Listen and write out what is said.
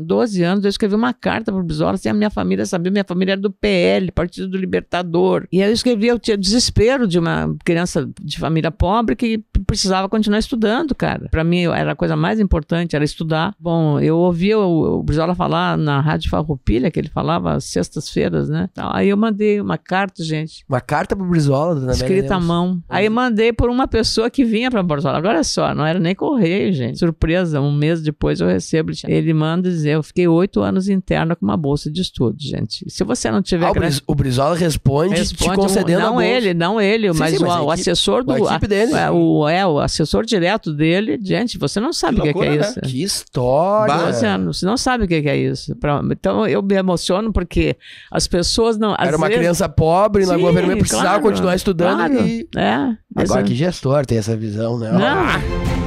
12 anos, eu escrevi uma carta para o Brizola sem a minha família saber. Minha família era do PL, Partido do Libertador. E aí eu escrevi, eu tinha desespero de uma criança de família pobre que precisava continuar estudando, cara. Para mim era a coisa mais importante, era estudar. Bom, eu ouvia o, o Brizola falar na Rádio Farroupilha, que ele falava sextas-feiras, né? Aí eu mandei uma carta, gente. Uma carta para o Brizola? Escrita à mão. Aí eu mandei por uma pessoa que vinha para Brizola. Agora é só, não era nem correio, gente. Surpresa, um mês depois eu recebo. Ele manda dizer, eu fiquei oito anos interna com uma bolsa de estudo, gente. Se você não tiver. Ah, O Brizola responde, responde te concedendo um, não a bolsa. ele, não ele, sim, mas, sim, mas o, o, assessor do. A, dele, a, é, o, é, o assessor direto dele, gente, você não sabe o que, é que, é isso. Né? Que história! Você não, você não sabe o que, é, é isso. Então eu me emociono porque as pessoas não. Era uma vezes... criança pobre, na Lagoa Vermelha, precisava claro, continuar estudando. Claro, e... é, Agora, que gestor tem essa visão, né? Não. Ah!